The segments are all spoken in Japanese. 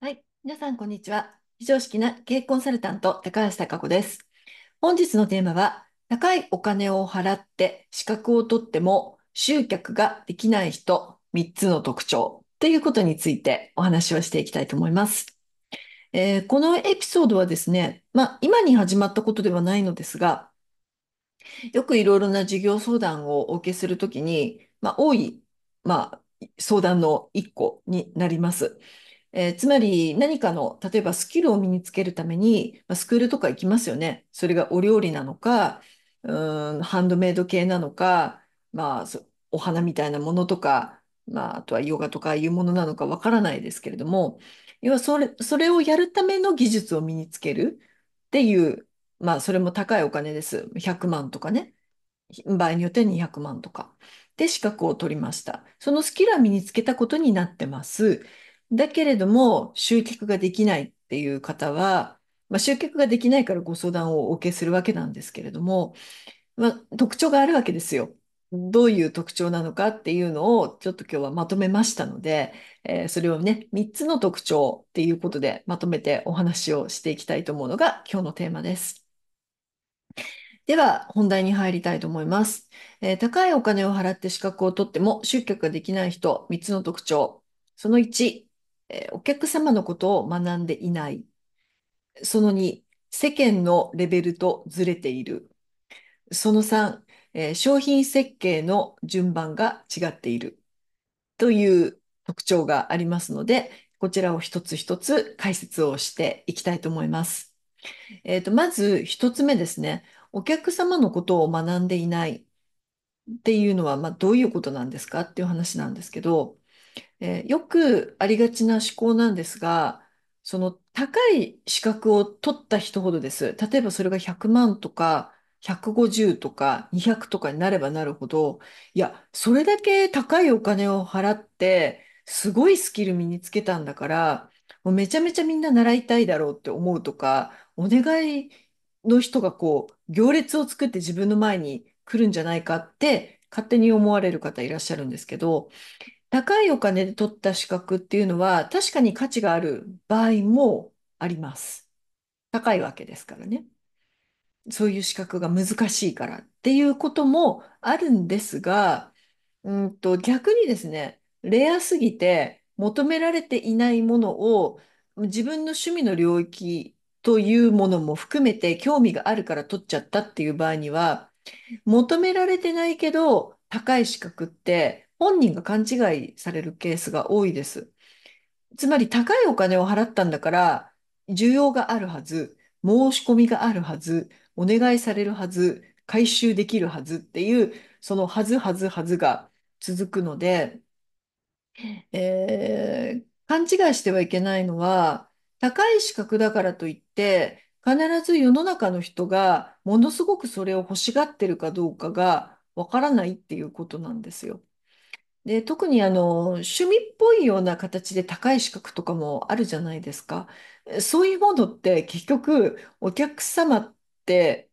はい。皆さん、こんにちは。非常識な経営コンサルタント、高橋貴子です。本日のテーマは、高いお金を払って資格を取っても集客ができない人3つの特徴ということについてお話をしていきたいと思います。えー、このエピソードはですね、まあ、今に始まったことではないのですが、よくいろいろな事業相談をお受けするときに、まあ、多い、まあ、相談の1個になります。えー、つまり何かの、例えばスキルを身につけるために、まあ、スクールとか行きますよね。それがお料理なのか、うん、ハンドメイド系なのか、まあ、お花みたいなものとか、まあ、あとはヨガとかいうものなのかわからないですけれども、要はそれ、それをやるための技術を身につけるっていう、まあ、それも高いお金です。100万とかね。場合によって200万とか。で、資格を取りました。そのスキルは身につけたことになってます。だけれども、集客ができないっていう方は、まあ、集客ができないからご相談をお受けするわけなんですけれども、まあ、特徴があるわけですよ。どういう特徴なのかっていうのをちょっと今日はまとめましたので、えー、それをね、3つの特徴っていうことでまとめてお話をしていきたいと思うのが今日のテーマです。では、本題に入りたいと思います、えー、高いお金を払って資格を取っても集客ができない人、3つの特徴。その1、お客様のことを学んでいない。その2、世間のレベルとずれている。その3、商品設計の順番が違っている。という特徴がありますので、こちらを一つ一つ解説をしていきたいと思います。えー、と、まず一つ目ですね。お客様のことを学んでいないっていうのは、まあ、どういうことなんですかっていう話なんですけど、えーよくありがちな思考なんですが、その高い資格を取った人ほどです。例えばそれが100万とか150とか200とかになればなるほど、いや、それだけ高いお金を払って、すごいスキル身につけたんだから、もうめちゃめちゃみんな習いたいだろうって思うとか、お願いの人がこう、行列を作って自分の前に来るんじゃないかって、勝手に思われる方いらっしゃるんですけど、高いお金で取った資格っていうのは確かに価値がある場合もあります。高いわけですからね。そういう資格が難しいからっていうこともあるんですが、うんと逆にですね、レアすぎて求められていないものを自分の趣味の領域というものも含めて興味があるから取っちゃったっていう場合には、求められてないけど高い資格って本人が勘違いされるケースが多いです。つまり高いお金を払ったんだから、需要があるはず、申し込みがあるはず、お願いされるはず、回収できるはずっていう、そのはずはずはずが続くので、えー、勘違いしてはいけないのは、高い資格だからといって、必ず世の中の人がものすごくそれを欲しがってるかどうかがわからないっていうことなんですよ。で、特にあの、趣味っぽいような形で高い資格とかもあるじゃないですか。そういうものって結局お客様って、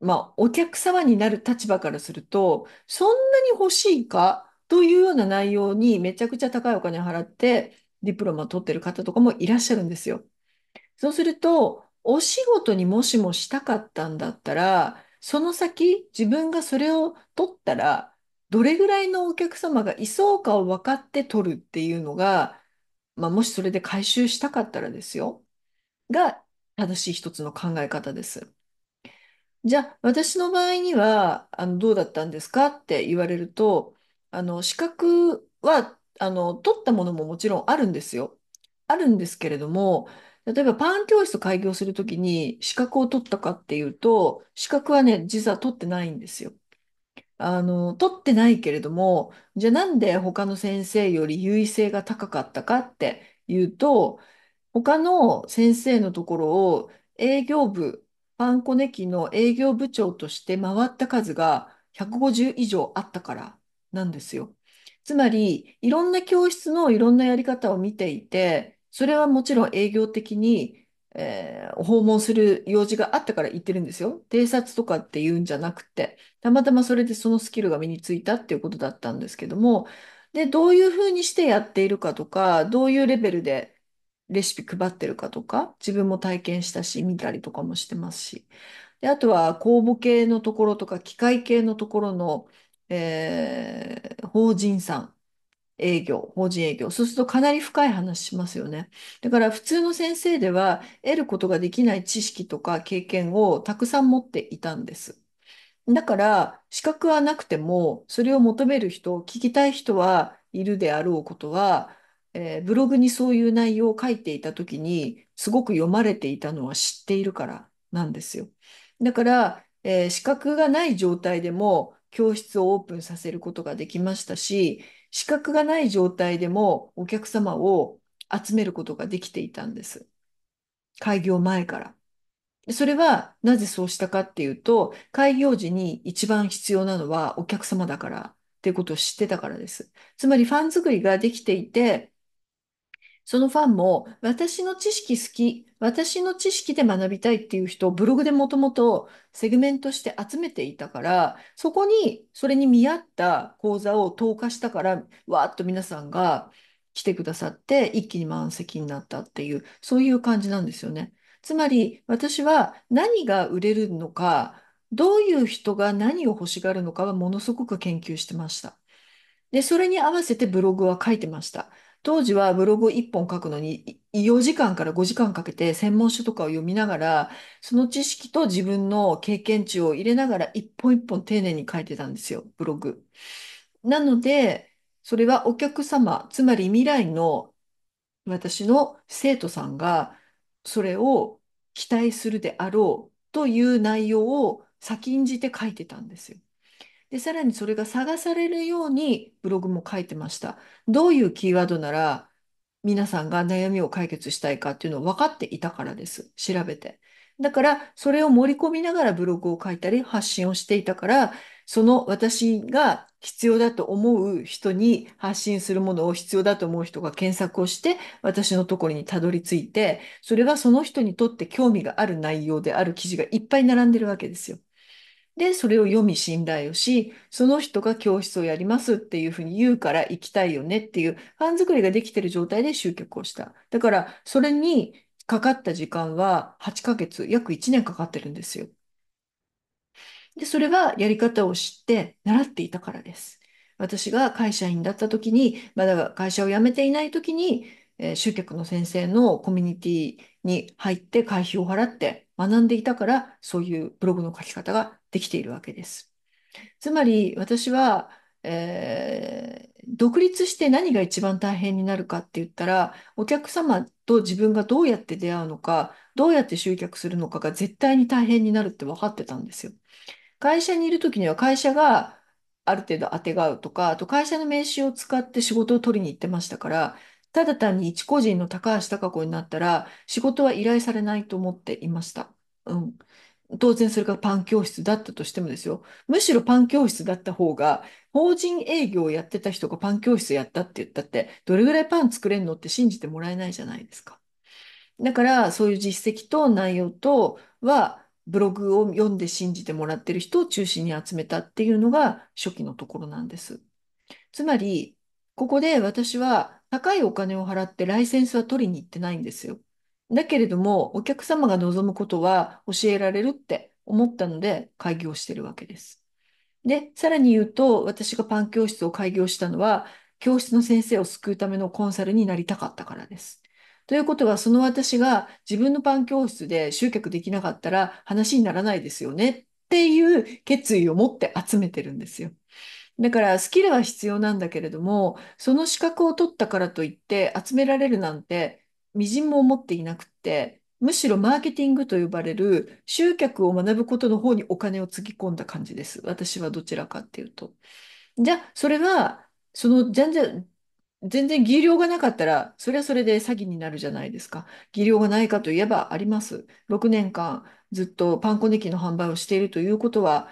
まあ、お客様になる立場からすると、そんなに欲しいかというような内容にめちゃくちゃ高いお金払ってディプロマ取ってる方とかもいらっしゃるんですよ。そうすると、お仕事にもしもしたかったんだったら、その先自分がそれを取ったら、どれぐらいのお客様がいそうかを分かって取るっていうのが、まあ、もしそれで回収したかったらですよ、が正しい一つの考え方です。じゃあ、私の場合には、あの、どうだったんですかって言われると、あの、資格は、あの、取ったものももちろんあるんですよ。あるんですけれども、例えばパン教室開業するときに資格を取ったかっていうと、資格はね、実は取ってないんですよ。あの、取ってないけれども、じゃあなんで他の先生より優位性が高かったかっていうと、他の先生のところを営業部、パンコネキの営業部長として回った数が150以上あったからなんですよ。つまり、いろんな教室のいろんなやり方を見ていて、それはもちろん営業的にえー、訪問する用事があったから行ってるんですよ。偵察とかっていうんじゃなくて、たまたまそれでそのスキルが身についたっていうことだったんですけども、で、どういうふうにしてやっているかとか、どういうレベルでレシピ配ってるかとか、自分も体験したし、見たりとかもしてますし。で、あとは公募系のところとか、機械系のところの、えー、法人さん営業、法人営業。そうするとかなり深い話しますよね。だから普通の先生では得ることができない知識とか経験をたくさん持っていたんです。だから資格はなくてもそれを求める人、聞きたい人はいるであろうことは、えー、ブログにそういう内容を書いていた時にすごく読まれていたのは知っているからなんですよ。だから、えー、資格がない状態でも教室をオープンさせることができましたし、資格がない状態でもお客様を集めることができていたんです。開業前から。それはなぜそうしたかっていうと、開業時に一番必要なのはお客様だからっていうことを知ってたからです。つまりファン作りができていて、そのファンも私の知識好き、私の知識で学びたいっていう人をブログでもともとセグメントして集めていたから、そこにそれに見合った講座を投下したから、わーっと皆さんが来てくださって一気に満席になったっていう、そういう感じなんですよね。つまり私は何が売れるのか、どういう人が何を欲しがるのかはものすごく研究してました。で、それに合わせてブログは書いてました。当時はブログ1本書くのに4時間から5時間かけて専門書とかを読みながら、その知識と自分の経験値を入れながら一本一本丁寧に書いてたんですよ、ブログ。なので、それはお客様、つまり未来の私の生徒さんがそれを期待するであろうという内容を先んじて書いてたんですよ。で、さらにそれが探されるようにブログも書いてました。どういうキーワードなら皆さんが悩みを解決したいかっていうのを分かっていたからです。調べて。だから、それを盛り込みながらブログを書いたり発信をしていたから、その私が必要だと思う人に発信するものを必要だと思う人が検索をして、私のところにたどり着いて、それがその人にとって興味がある内容である記事がいっぱい並んでるわけですよ。で、それを読み信頼をし、その人が教室をやりますっていうふうに言うから行きたいよねっていう、ファン作りができてる状態で集客をした。だから、それにかかった時間は8ヶ月、約1年かかってるんですよ。で、それはやり方を知って習っていたからです。私が会社員だった時に、まだ会社を辞めていない時に、えー、集客の先生のコミュニティに入って会費を払って学んでいたから、そういうブログの書き方ができているわけです。つまり私は、えー、独立して何が一番大変になるかって言ったらお客様と自分がどうやって出会うのかどうやって集客するのかが絶対に大変になるって分かってたんですよ。会社にいる時には会社がある程度あてがうとかあと会社の名刺を使って仕事を取りに行ってましたからただ単に一個人の高橋貴子になったら仕事は依頼されないと思っていました。うん、当然それがパン教室だったとしてもですよ。むしろパン教室だった方が、法人営業をやってた人がパン教室やったって言ったって、どれぐらいパン作れるのって信じてもらえないじゃないですか。だから、そういう実績と内容とは、ブログを読んで信じてもらってる人を中心に集めたっていうのが初期のところなんです。つまり、ここで私は高いお金を払ってライセンスは取りに行ってないんですよ。だけれども、お客様が望むことは教えられるって思ったので、開業してるわけです。で、さらに言うと、私がパン教室を開業したのは、教室の先生を救うためのコンサルになりたかったからです。ということは、その私が自分のパン教室で集客できなかったら話にならないですよねっていう決意を持って集めてるんですよ。だからスキルは必要なんだけれども、その資格を取ったからといって集められるなんて微塵も思っていなくて、むしろマーケティングと呼ばれる集客を学ぶことの方にお金をつぎ込んだ感じです。私はどちらかっていうと。じゃあ、それは、その、全然、全然技量がなかったら、それはそれで詐欺になるじゃないですか。技量がないかといえばあります。6年間ずっとパン粉ネキの販売をしているということは、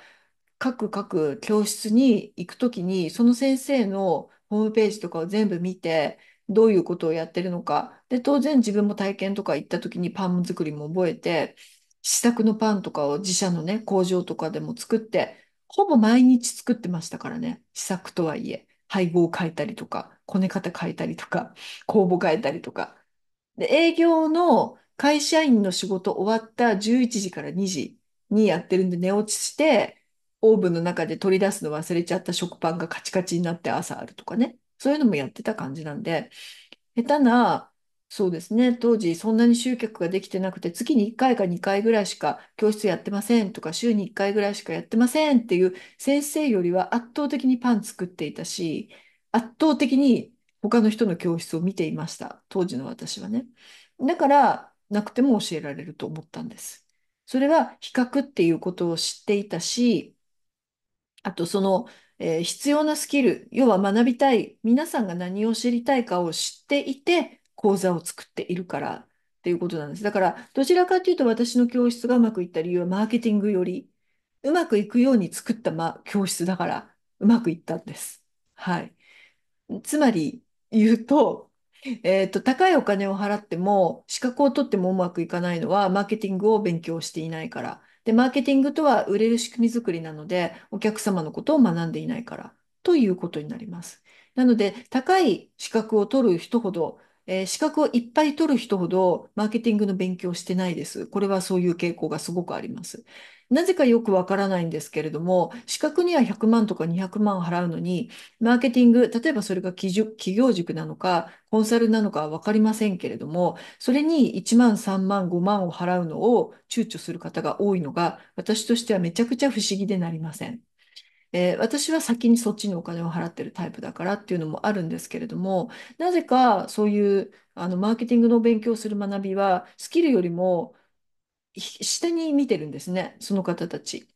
各各教室に行くときに、その先生のホームページとかを全部見て、どういうことをやってるのか。で、当然自分も体験とか行った時にパン作りも覚えて、試作のパンとかを自社のね、工場とかでも作って、ほぼ毎日作ってましたからね。試作とはいえ、配合を変えたりとか、こね方変えたりとか、公募変えたりとか。で、営業の会社員の仕事終わった11時から2時にやってるんで寝落ちして、オーブンの中で取り出すの忘れちゃった食パンがカチカチになって朝あるとかね。そういうのもやってた感じなんで、下手な、そうですね、当時そんなに集客ができてなくて、月に1回か2回ぐらいしか教室やってませんとか、週に1回ぐらいしかやってませんっていう先生よりは圧倒的にパン作っていたし、圧倒的に他の人の教室を見ていました、当時の私はね。だから、なくても教えられると思ったんです。それは比較っていうことを知っていたし、あとそのえー、必要なスキル、要は学びたい、皆さんが何を知りたいかを知っていて、講座を作っているからっていうことなんです。だから、どちらかというと私の教室がうまくいった理由はマーケティングより、うまくいくように作った、ま、教室だから、うまくいったんです。はい。つまり言うと、えっ、と、高いお金を払っても、資格を取ってもうまくいかないのは、マーケティングを勉強していないから。で、マーケティングとは売れる仕組み作りなので、お客様のことを学んでいないからということになります。なので、高い資格を取る人ほど、えー、資格をいっぱい取る人ほどマーケティングの勉強をしてないです。これはそういう傾向がすごくあります。なぜかよくわからないんですけれども、資格には100万とか200万払うのに、マーケティング、例えばそれが企業塾なのか、コンサルなのかわかりませんけれども、それに1万、3万、5万を払うのを躊躇する方が多いのが、私としてはめちゃくちゃ不思議でなりません。えー、私は先にそっちにお金を払ってるタイプだからっていうのもあるんですけれども、なぜかそういうあのマーケティングの勉強する学びは、スキルよりも下に見てるんですね、その方たち。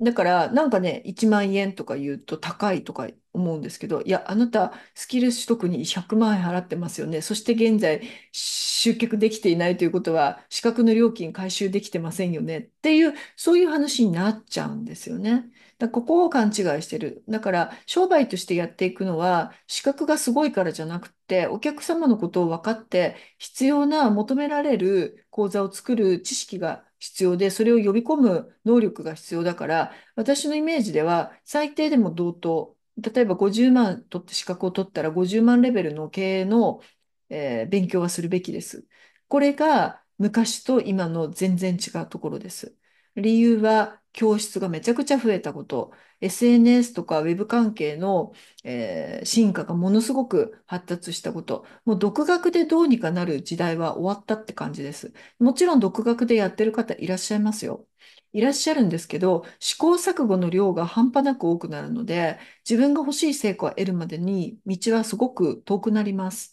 だから、なんかね、1万円とか言うと高いとか思うんですけど、いや、あなた、スキル取得に100万円払ってますよね。そして現在、集客できていないということは、資格の料金回収できてませんよね。っていう、そういう話になっちゃうんですよね。だここを勘違いしてる。だから、商売としてやっていくのは、資格がすごいからじゃなくて、お客様のことを分かって、必要な求められる講座を作る知識が必要で、それを呼び込む能力が必要だから、私のイメージでは、最低でも同等。例えば50万取って資格を取ったら50万レベルの経営の、えー、勉強はするべきです。これが昔と今の全然違うところです。理由は教室がめちゃくちゃ増えたこと、SNS とか Web 関係の、えー、進化がものすごく発達したこと、もう独学でどうにかなる時代は終わったって感じです。もちろん独学でやってる方いらっしゃいますよ。いらっしゃるんですけど、試行錯誤の量が半端なく多くなるので、自分が欲しい成果を得るまでに道はすごく遠くなります。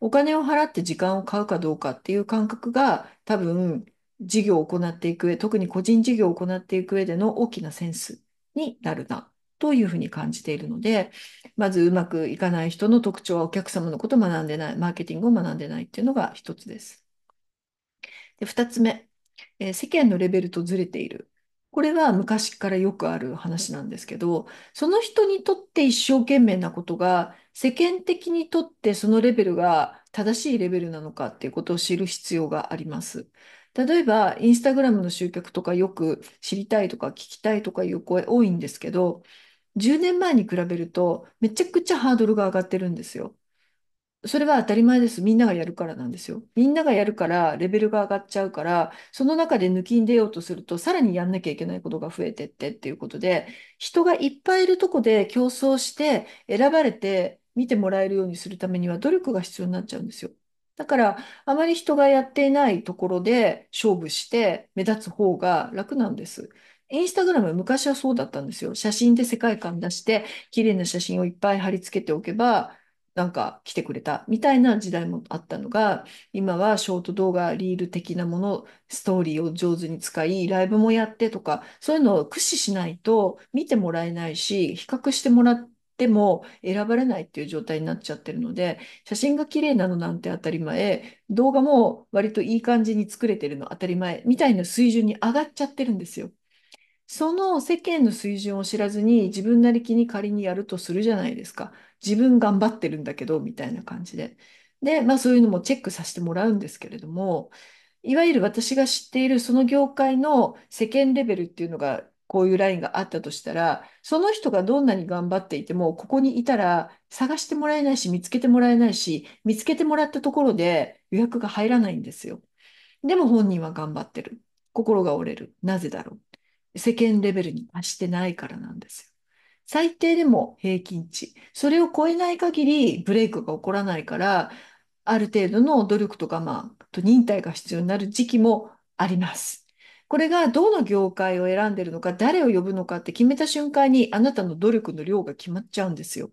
お金を払って時間を買うかどうかっていう感覚が多分事業を行っていく上、特に個人事業を行っていく上での大きなセンスになるな、というふうに感じているので、まずうまくいかない人の特徴はお客様のことを学んでない、マーケティングを学んでないっていうのが一つです。で、二つ目、えー、世間のレベルとずれている。これは昔からよくある話なんですけど、その人にとって一生懸命なことが、世間的にとってそのレベルが正しいレベルなのかっていうことを知る必要があります。例えば、インスタグラムの集客とかよく知りたいとか聞きたいとかいう声多いんですけど、10年前に比べるとめちゃくちゃハードルが上がってるんですよ。それは当たり前です。みんながやるからなんですよ。みんながやるからレベルが上がっちゃうから、その中で抜きんでようとすると、さらにやんなきゃいけないことが増えてってっていうことで、人がいっぱいいるとこで競争して選ばれて見てもらえるようにするためには努力が必要になっちゃうんですよ。だから、あまり人がやっていないところで勝負して目立つ方が楽なんです。インスタグラム昔はそうだったんですよ。写真で世界観出して、綺麗な写真をいっぱい貼り付けておけば、なんか来てくれたみたいな時代もあったのが、今はショート動画、リール的なもの、ストーリーを上手に使い、ライブもやってとか、そういうのを駆使しないと見てもらえないし、比較してもらって、でも選ばれないっていう状態になっちゃってるので、写真が綺麗なのなんて当たり前、動画も割といい感じに作れてるの当たり前みたいな水準に上がっちゃってるんですよ。その世間の水準を知らずに自分なりきに仮にやるとするじゃないですか。自分頑張ってるんだけどみたいな感じで。で、まあそういうのもチェックさせてもらうんですけれども、いわゆる私が知っているその業界の世間レベルっていうのがこういうラインがあったとしたら、その人がどんなに頑張っていても、ここにいたら探してもらえないし、見つけてもらえないし、見つけてもらったところで予約が入らないんですよ。でも本人は頑張ってる。心が折れる。なぜだろう。世間レベルに達してないからなんですよ。最低でも平均値。それを超えない限りブレイクが起こらないから、ある程度の努力とか、まあ、と忍耐が必要になる時期もあります。これがどの業界を選んでるのか、誰を呼ぶのかって決めた瞬間に、あなたの努力の量が決まっちゃうんですよ。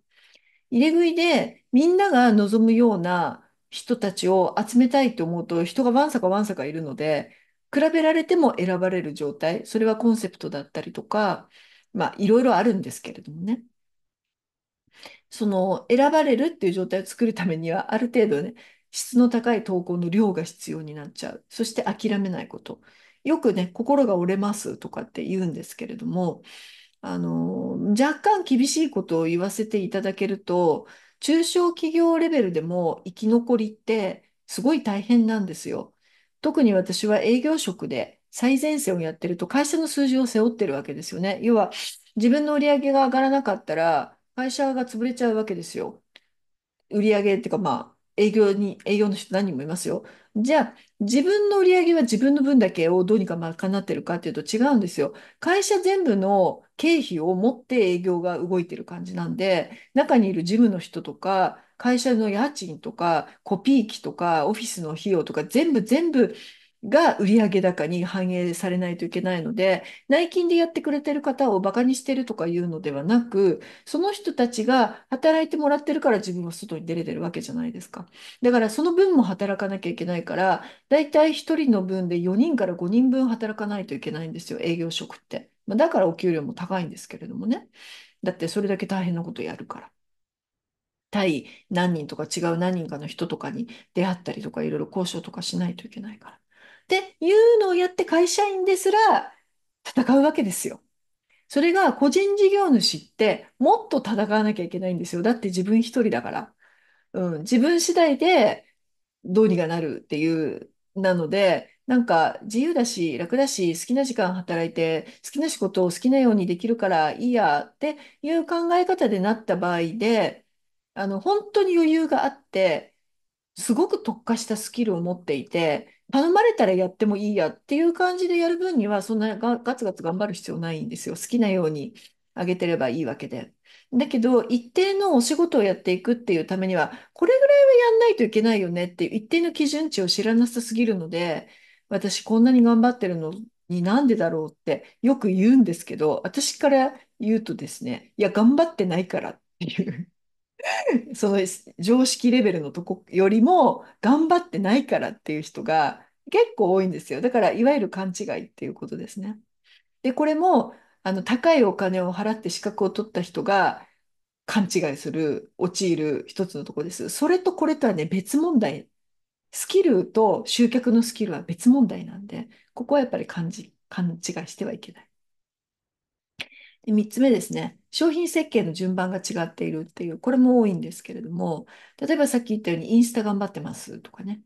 入れ食いで、みんなが望むような人たちを集めたいと思うと、人がわんさかわんさかいるので、比べられても選ばれる状態、それはコンセプトだったりとか、まあ、いろいろあるんですけれどもね。その選ばれるっていう状態を作るためにはある程度ね質の高い投稿の量が必要になっちゃうそして諦めないことよくね、心が折れますとかって言うんですけれども、あの、若干厳しいことを言わせていただけると、中小企業レベルでも生き残りってすごい大変なんですよ。特に私は営業職で最前線をやってると会社の数字を背負ってるわけですよね。要は自分の売り上げが上がらなかったら会社が潰れちゃうわけですよ。売り上げっていうかまあ営業に、営業の人何人もいますよ。じゃあ、自分の売り上げは自分の分だけをどうにか賄ってるかっていうと違うんですよ。会社全部の経費を持って営業が動いてる感じなんで、中にいる事務の人とか、会社の家賃とか、コピー機とか、オフィスの費用とか、全部全部、が売上高に反映されないといけないので、内勤でやってくれてる方をバカにしてるとかいうのではなく、その人たちが働いてもらってるから自分は外に出れてるわけじゃないですか。だからその分も働かなきゃいけないから、だいたい1人の分で4人から5人分働かないといけないんですよ、営業職って。まだからお給料も高いんですけれどもね。だってそれだけ大変なことやるから。対何人とか違う何人かの人とかに出会ったりとかいろいろ交渉とかしないといけないから。っていうのをやって会社員ですら戦うわけですよ。それが個人事業主ってもっと戦わなきゃいけないんですよ。だって自分一人だから。うん、自分次第でどうにかなるっていう、なので、なんか自由だし楽だし好きな時間働いて好きな仕事を好きなようにできるからいいやっていう考え方でなった場合で、あの本当に余裕があって、すごく特化したスキルを持っていて、頼まれたらやってもいいやっていう感じでやる分には、そんなガツガツ頑張る必要ないんですよ。好きなようにあげてればいいわけで。だけど、一定のお仕事をやっていくっていうためには、これぐらいはやんないといけないよねっていう一定の基準値を知らなさすぎるので、私こんなに頑張ってるのになんでだろうってよく言うんですけど、私から言うとですね、いや、頑張ってないからっていう。その常識レベルのとこよりも頑張ってないからっていう人が結構多いんですよ。だからいわゆる勘違いっていうことですね。で、これもあの高いお金を払って資格を取った人が勘違いする、陥る一つのとこです。それとこれとはね、別問題。スキルと集客のスキルは別問題なんで、ここはやっぱり勘違いしてはいけない。で、3つ目ですね。商品設計の順番が違っているっていう、これも多いんですけれども、例えばさっき言ったようにインスタ頑張ってますとかね、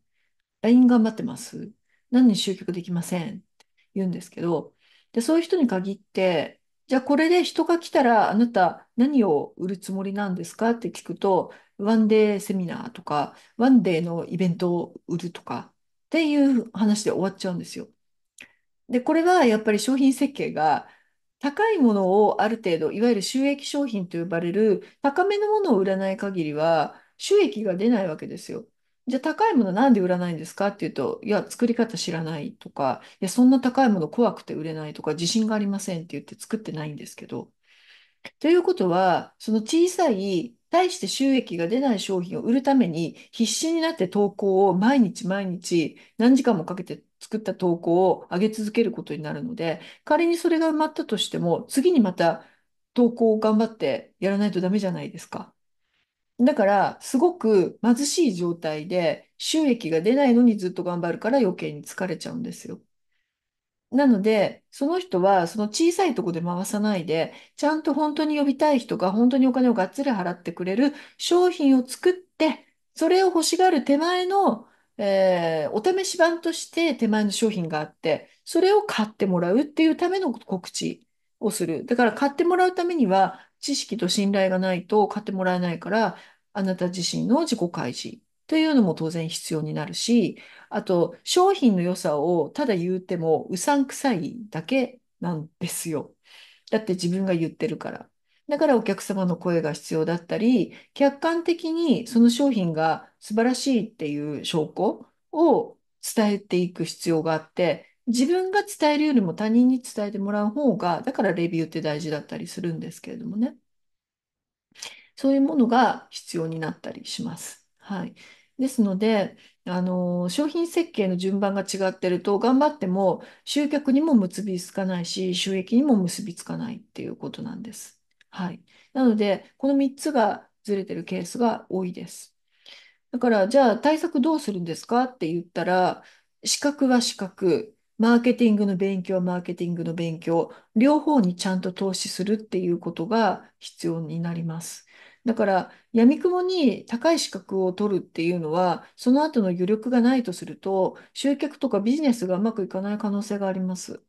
LINE 頑張ってます、何に集客できませんって言うんですけど、で、そういう人に限って、じゃあこれで人が来たらあなた何を売るつもりなんですかって聞くと、ワンデーセミナーとか、ワンデーのイベントを売るとかっていう話で終わっちゃうんですよ。で、これはやっぱり商品設計が高いものをある程度、いわゆる収益商品と呼ばれる高めのものを売らない限りは収益が出ないわけですよ。じゃあ高いものなんで売らないんですかっていうと、いや、作り方知らないとか、いや、そんな高いもの怖くて売れないとか、自信がありませんって言って作ってないんですけど。ということは、その小さい、対して収益が出ない商品を売るために必死になって投稿を毎日毎日何時間もかけて作った投稿を上げ続けることになるので、仮にそれが埋まったとしても、次にまた投稿を頑張ってやらないとダメじゃないですか。だから、すごく貧しい状態で収益が出ないのにずっと頑張るから余計に疲れちゃうんですよ。なので、その人はその小さいとこで回さないで、ちゃんと本当に呼びたい人が本当にお金をがっつり払ってくれる商品を作って、それを欲しがる手前のえー、お試し版として手前の商品があって、それを買ってもらうっていうための告知をする。だから買ってもらうためには知識と信頼がないと買ってもらえないから、あなた自身の自己開示というのも当然必要になるし、あと商品の良さをただ言うてもうさんくさいだけなんですよ。だって自分が言ってるから。だからお客様の声が必要だったり、客観的にその商品が素晴らしいっていう証拠を伝えていく必要があって、自分が伝えるよりも他人に伝えてもらう方が、だからレビューって大事だったりするんですけれどもね。そういうものが必要になったりします。はい。ですので、あの、商品設計の順番が違ってると、頑張っても集客にも結びつかないし、収益にも結びつかないっていうことなんです。はい。なので、この3つがずれてるケースが多いです。だから、じゃあ対策どうするんですかって言ったら、資格は資格、マーケティングの勉強はマーケティングの勉強、両方にちゃんと投資するっていうことが必要になります。だから、やみくもに高い資格を取るっていうのは、その後の余力がないとすると、集客とかビジネスがうまくいかない可能性があります。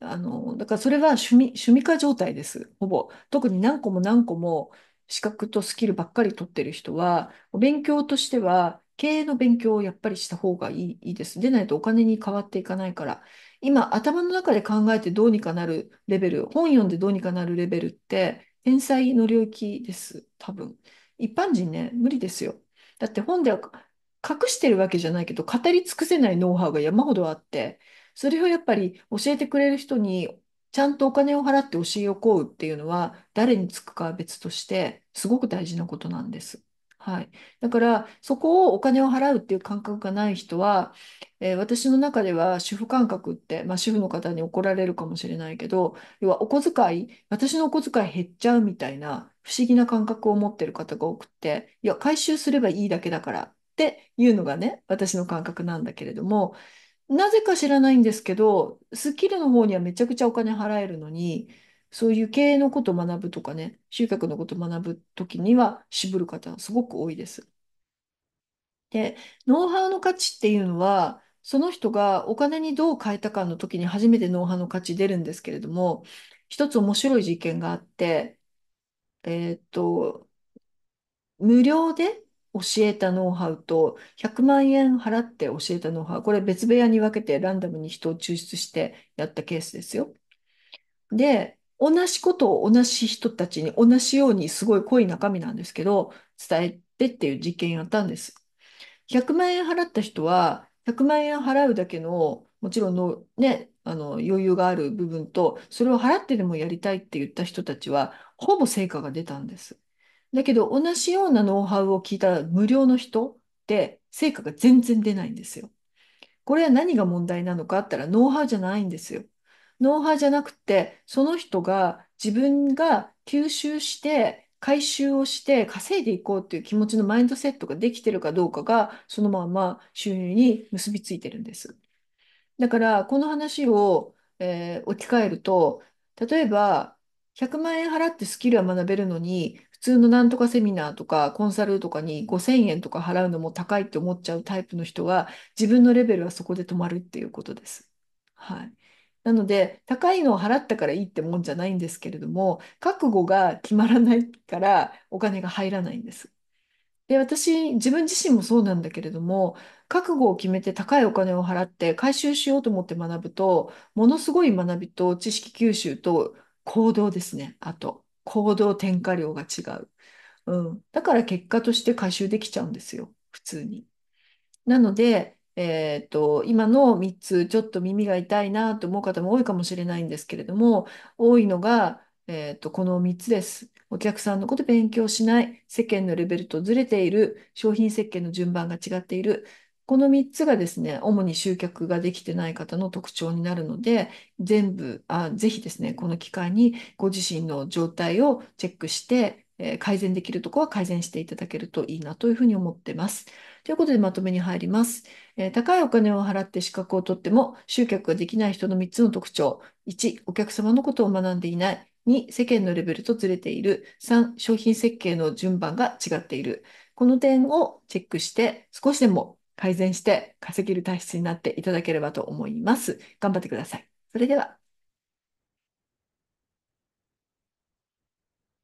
あの、だからそれは趣味、趣味化状態です、ほぼ。特に何個も何個も資格とスキルばっかり取ってる人は、勉強としては、経営の勉強をやっぱりした方がいい、いいです。でないとお金に変わっていかないから。今、頭の中で考えてどうにかなるレベル、本読んでどうにかなるレベルって、天才の領域です、多分。一般人ね、無理ですよ。だって本では隠してるわけじゃないけど、語り尽くせないノウハウが山ほどあって、それをやっぱり教えてくれる人にちゃんとお金を払って教えを請うっていうのは誰につくかは別としてすごく大事なことなんです。はい、だからそこをお金を払うっていう感覚がない人は、えー、私の中では主婦感覚って、まあ、主婦の方に怒られるかもしれないけど要はお小遣い私のお小遣い減っちゃうみたいな不思議な感覚を持ってる方が多くていや回収すればいいだけだからっていうのがね私の感覚なんだけれどもなぜか知らないんですけど、スッキリの方にはめちゃくちゃお金払えるのに、そういう経営のことを学ぶとかね、集客のことを学ぶときには渋る方すごく多いです。で、ノウハウの価値っていうのは、その人がお金にどう変えたかの時に初めてノウハウの価値出るんですけれども、一つ面白い実験があって、えっと、無料で教えたノウハウと100万円払って教えたノウハウ、これ別部屋に分けてランダムに人を抽出してやったケースですよ。で、同じことを同じ人たちに同じようにすごい濃い中身なんですけど、伝えてっていう実験やったんです。100万円払った人は、100万円払うだけの、もちろんの、ね、あの余裕がある部分と、それを払ってでもやりたいって言った人たちは、ほぼ成果が出たんです。だけど、同じようなノウハウを聞いた無料の人って成果が全然出ないんですよ。これは何が問題なのかあったらノウハウじゃないんですよ。ノウハウじゃなくて、その人が自分が吸収して、回収をして稼いでいこうっていう気持ちのマインドセットができてるかどうかが、そのまま収入に結びついてるんです。だから、この話を、えー置き換えると、例えば、100万円払ってスキルは学べるのに、普通のなんとかセミナーとかコンサルとかに5000円とか払うのも高いって思っちゃうタイプの人は自分のレベルはそこで止まるっていうことです。はい。なので高いのを払ったからいいってもんじゃないんですけれども覚悟が決まらないからお金が入らないんです。で私自分自身もそうなんだけれども覚悟を決めて高いお金を払って回収しようと思って学ぶとものすごい学びと知識吸収と行動ですねあと。行動転化量が違う。うん。だから結果として回収できちゃうんですよ。普通に。なので、えっと、今の3つ、ちょっと耳が痛いなと思う方も多いかもしれないんですけれども、多いのが、えっと、この3つです。お客さんのこと勉強しない、世間のレベルとずれている、商品設計の順番が違っている、この3つがですね、主に集客ができてない方の特徴になるので、全部、あ、ぜひですね、この機会にご自身の状態をチェックして、えー、改善できるところは改善していただけるといいなというふうに思ってます。ということでまとめに入ります。えー、高いお金を払って資格を取っても集客ができない人の3つの特徴。1、お客様のことを学んでいない。2、世間のレベルとずれている。3、商品設計の順番が違っている。この点をチェックして、少しでも改善して稼げる体質になっていただければと思います。頑張ってください。それでは。